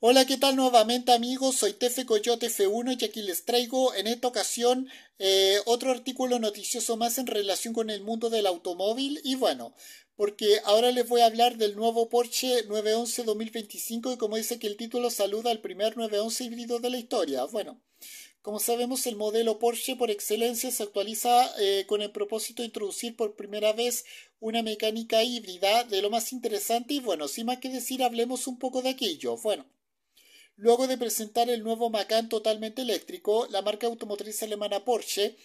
Hola, ¿qué tal nuevamente amigos? Soy Tefe Coyote F1 y aquí les traigo en esta ocasión eh, otro artículo noticioso más en relación con el mundo del automóvil y bueno, porque ahora les voy a hablar del nuevo Porsche 911 2025 y como dice que el título saluda al primer 911 híbrido de la historia. Bueno, como sabemos, el modelo Porsche por excelencia se actualiza eh, con el propósito de introducir por primera vez una mecánica híbrida de lo más interesante y bueno, sin más que decir, hablemos un poco de aquello. Bueno. Luego de presentar el nuevo Macan totalmente eléctrico, la marca automotriz alemana Porsche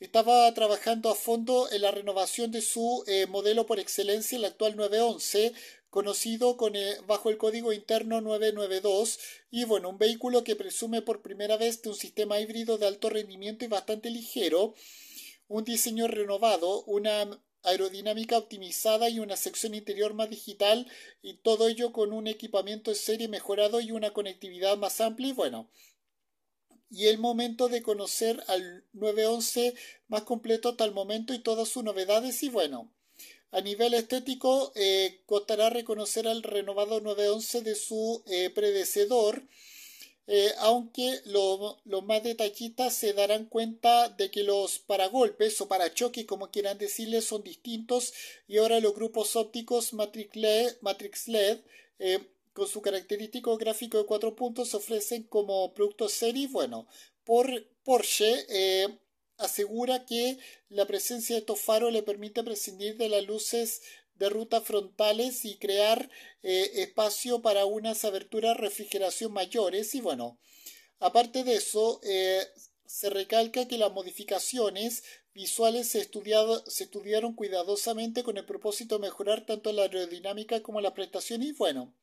estaba trabajando a fondo en la renovación de su eh, modelo por excelencia, el actual 911, conocido eh, bajo el código interno 992, y bueno, un vehículo que presume por primera vez de un sistema híbrido de alto rendimiento y bastante ligero, un diseño renovado, una aerodinámica optimizada y una sección interior más digital y todo ello con un equipamiento de serie mejorado y una conectividad más amplia y bueno. Y el momento de conocer al 911 más completo hasta el momento y todas sus novedades y bueno. A nivel estético, eh, costará reconocer al renovado 911 de su eh, predecedor. Eh, aunque lo, los más detallistas se darán cuenta de que los paragolpes o parachoques, como quieran decirles, son distintos y ahora los grupos ópticos Matrix LED, eh, con su característico gráfico de cuatro puntos se ofrecen como producto serie. Bueno, por Porsche eh, asegura que la presencia de estos faros le permite prescindir de las luces de rutas frontales y crear eh, espacio para unas aberturas refrigeración mayores y bueno, aparte de eso, eh, se recalca que las modificaciones visuales se, se, estudiaron cuidadosamente con el propósito de mejorar tanto la aerodinámica como la prestación, y bueno,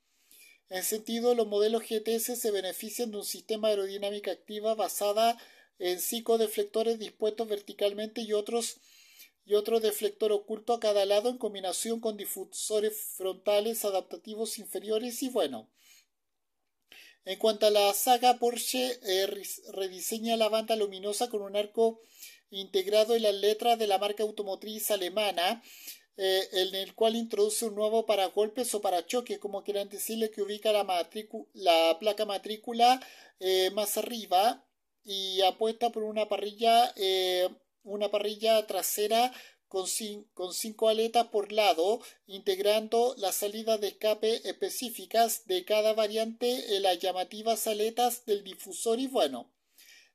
en sentido los modelos GTS se benefician de un sistema aerodinámica activa basada en psicodeflectores dispuestos verticalmente y otros y otro deflector oculto a cada lado en combinación con difusores frontales adaptativos inferiores y bueno. En cuanto a la saga, Porsche eh, rediseña la banda luminosa con un arco integrado en las letra de la marca automotriz alemana, eh, en el cual introduce un nuevo paragolpes o parachoque, como quieran decirle, que ubica la, placa matrícula eh, más arriba y apuesta por una parrilla una parrilla trasera con, con cinco aletas por lado, integrando las salidas de escape específicas de cada variante en las llamativas aletas del difusor y bueno.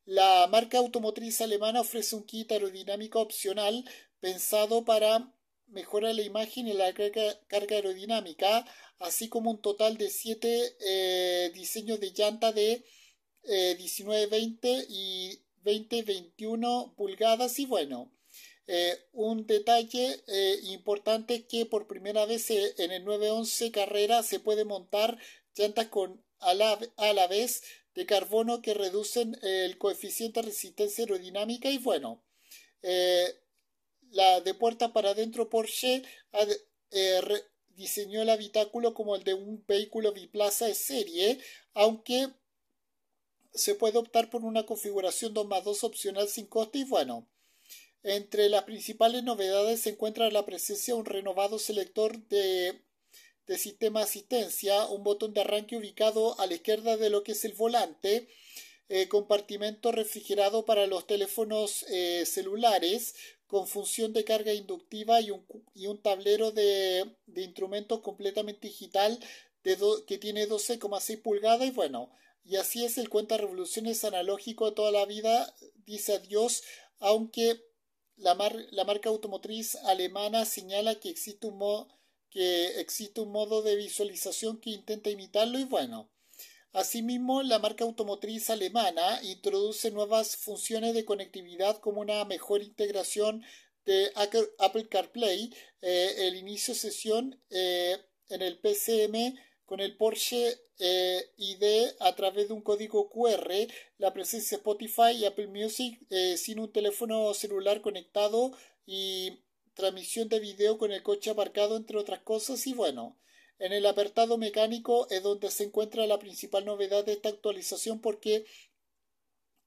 La marca automotriz alemana ofrece un kit aerodinámico opcional pensado para mejorar la imagen y la carga, aerodinámica, así como un total de siete eh, diseños de llanta de 19, eh, 20 y 20, 21 pulgadas y bueno, eh, un detalle eh, importante que por primera vez eh, en el 911 Carrera se puede montar llantas con a la, a la vez de carbono que reducen el coeficiente de resistencia aerodinámica y bueno, la de puerta para adentro Porsche diseñó el habitáculo como el de un vehículo biplaza de serie, aunque se puede optar por una configuración 2 más 2 opcional sin coste y bueno, entre las principales novedades se encuentra la presencia de un renovado selector de, sistema asistencia, un botón de arranque ubicado a la izquierda de lo que es el volante, eh, compartimento refrigerado para los teléfonos eh, celulares con función de carga inductiva y un, y un tablero de, de instrumentos completamente digital que tiene 12,6 pulgadas y bueno, y así es el cuenta revoluciones analógico de toda la vida, dice adiós, aunque la, marca automotriz alemana señala que existe, un modo que existe un modo de visualización que intenta imitarlo y bueno. Asimismo, la marca automotriz alemana introduce nuevas funciones de conectividad como una mejor integración de Apple CarPlay, eh, el inicio de sesión eh, en el PCM con el Porsche eh, ID a través de un código QR, la presencia Spotify y Apple Music eh, sin un teléfono celular conectado y transmisión de video con el coche aparcado, entre otras cosas. Y bueno, en el apartado mecánico es donde se encuentra la principal novedad de esta actualización porque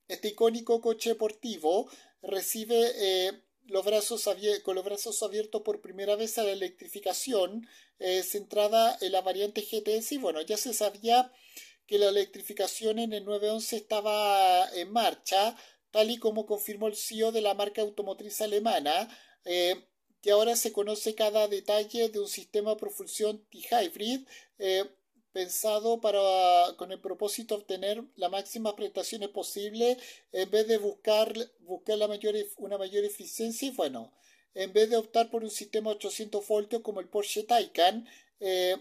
este icónico coche deportivo recibe... Eh, los brazos con los brazos abiertos por primera vez a la electrificación eh, centrada en la variante GTS y bueno, ya se sabía que la electrificación en el 911 estaba en marcha, tal y como confirmó el CEO de la marca automotriz alemana, eh, que ahora se conoce cada detalle de un sistema propulsión T-Hybrid. Eh, pensado para, con el propósito de obtener las máximas prestaciones posibles en vez de buscar, buscar la mayor, una mayor eficiencia y bueno, en vez de optar por un sistema 800 voltios como el Porsche Taycan, eh,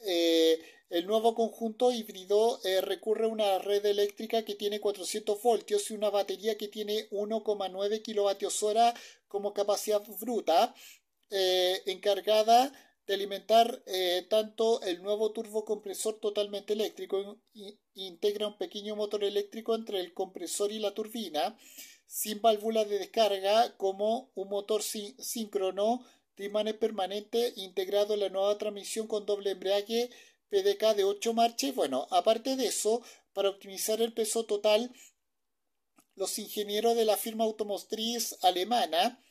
eh, el nuevo conjunto híbrido eh, recurre a una red eléctrica que tiene 400 voltios y una batería que tiene 1,9 kilovatios hora como capacidad bruta encargada de alimentar eh, tanto el nuevo turbocompresor totalmente eléctrico integra un pequeño motor eléctrico entre el compresor y la turbina sin válvula de descarga como un motor síncrono de imanes permanente integrado en la nueva transmisión con doble embrague PDK de 8 marchas. Bueno, aparte de eso, para optimizar el peso total, los ingenieros de la firma automotriz alemana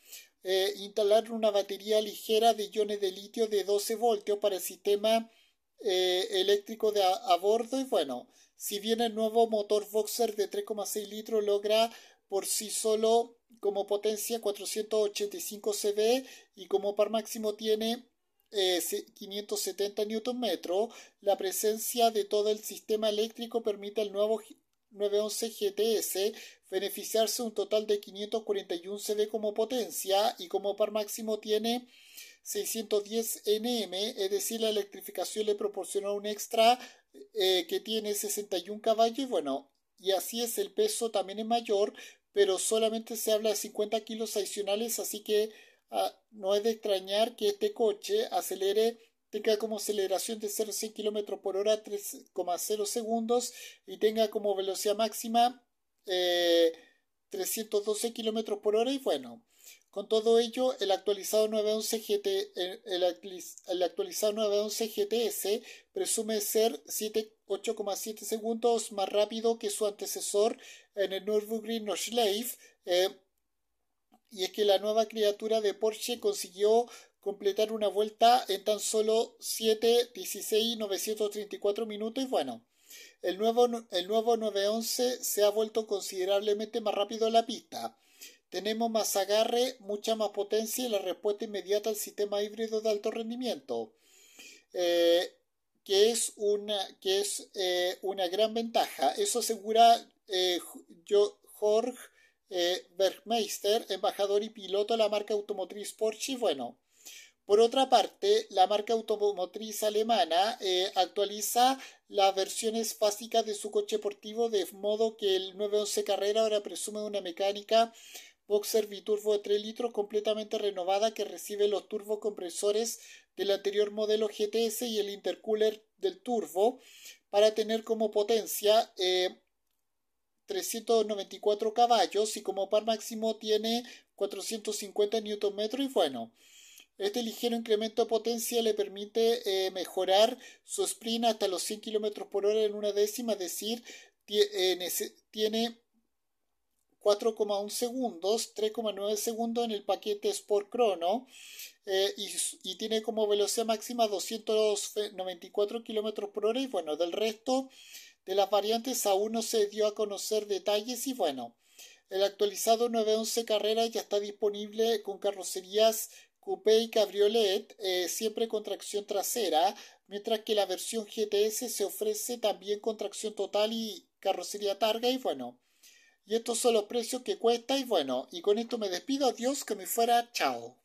eh, instalar una batería ligera de iones de litio de 12 voltios para el sistema eh, eléctrico de a, bordo y bueno, si bien el nuevo motor Boxer de 3,6 litros logra por sí solo como potencia 485 CV y como par máximo tiene eh, 570 Nm, la presencia de todo el sistema eléctrico permite al nuevo 911 GTS, beneficiarse un total de 541 CV como potencia y como par máximo tiene 610 NM, es decir, la electrificación le proporciona un extra eh, que tiene 61 caballos y bueno, y así es, el peso también es mayor, pero solamente se habla de 50 kilos adicionales, así que ah, no es de extrañar que este coche acelere tenga como aceleración de 0 a 100 km por hora 3,0 segundos y tenga como velocidad máxima 312 eh, km por hora y bueno, con todo ello, el actualizado 911, GT, eh, el, actualizado 911 GTS presume ser 8,7 segundos más rápido que su antecesor en el Nürburgring Nordschleife. Eh, y es que la nueva criatura de Porsche consiguió completar una vuelta en tan solo 7, 16, 934 minutos y bueno, el nuevo, el nuevo 911 se ha vuelto considerablemente más rápido en la pista. Tenemos más agarre, mucha más potencia y la respuesta inmediata al sistema híbrido de alto rendimiento, eh, que es, una, que es eh, una gran ventaja. Eso asegura eh, yo, Jorge Bergmeister, embajador y piloto de la marca automotriz Porsche. Bueno, por otra parte, la marca automotriz alemana eh, actualiza las versiones básicas de su coche deportivo de modo que el 911 Carrera ahora presume una mecánica boxer biturbo de 3 litros completamente renovada que recibe los turbocompresores del anterior modelo GTS y el intercooler del turbo para tener como potencia 394 eh, caballos y como par máximo tiene 450 Nm y bueno. Este ligero incremento de potencia le permite eh, mejorar su sprint hasta los 100 km por hora en una décima, es decir, eh, tiene 4,1 segundos, 3,9 segundos en el paquete Sport Chrono eh, y, y, tiene como velocidad máxima 294 km por hora y bueno, del resto de las variantes aún no se dio a conocer detalles y bueno, el actualizado 911 Carrera ya está disponible con carrocerías Coupé y Cabriolet, eh, siempre con tracción trasera, mientras que la versión GTS se ofrece también con tracción total y carrocería targa y bueno. Y estos son los precios que cuesta y bueno, y con esto me despido, adiós, que me fuera, chao.